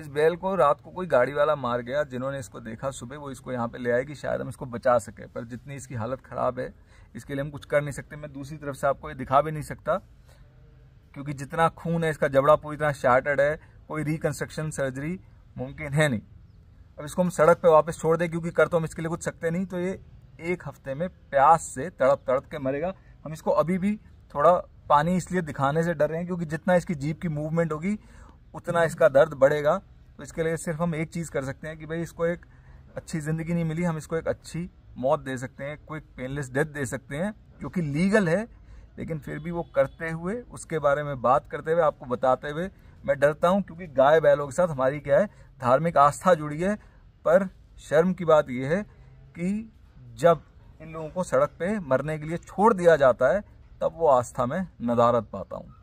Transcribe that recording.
इस बैल को रात को कोई गाड़ी वाला मार गया जिन्होंने इसको देखा सुबह वो इसको यहाँ पे ले आएगी शायद हम इसको बचा सके पर जितनी इसकी हालत ख़राब है इसके लिए हम कुछ कर नहीं सकते मैं दूसरी तरफ से आपको ये दिखा भी नहीं सकता क्योंकि जितना खून है इसका जबड़ा पूरी तरह शार्टेड है कोई रिकन्स्ट्रक्शन सर्जरी मुमकिन है नहीं अब इसको हम सड़क पर वापस छोड़ दें क्योंकि कर तो हम इसके लिए कुछ सकते नहीं तो ये एक हफ्ते में प्यास से तड़प तड़प के मरेगा हम इसको अभी भी थोड़ा पानी इसलिए दिखाने से डर रहे हैं क्योंकि जितना इसकी जीप की मूवमेंट होगी उतना इसका दर्द बढ़ेगा तो इसके लिए सिर्फ हम एक चीज़ कर सकते हैं कि भाई इसको एक अच्छी ज़िंदगी नहीं मिली हम इसको एक अच्छी मौत दे सकते हैं कोई पेनलेस डेथ दे सकते हैं जो कि लीगल है लेकिन फिर भी वो करते हुए उसके बारे में बात करते हुए आपको बताते हुए मैं डरता हूँ क्योंकि गाय बैलों के साथ हमारी क्या है धार्मिक आस्था जुड़ी है पर शर्म की बात यह है कि जब इन लोगों को सड़क पे मरने के लिए छोड़ दिया जाता है तब वो आस्था में नदारत पाता हूँ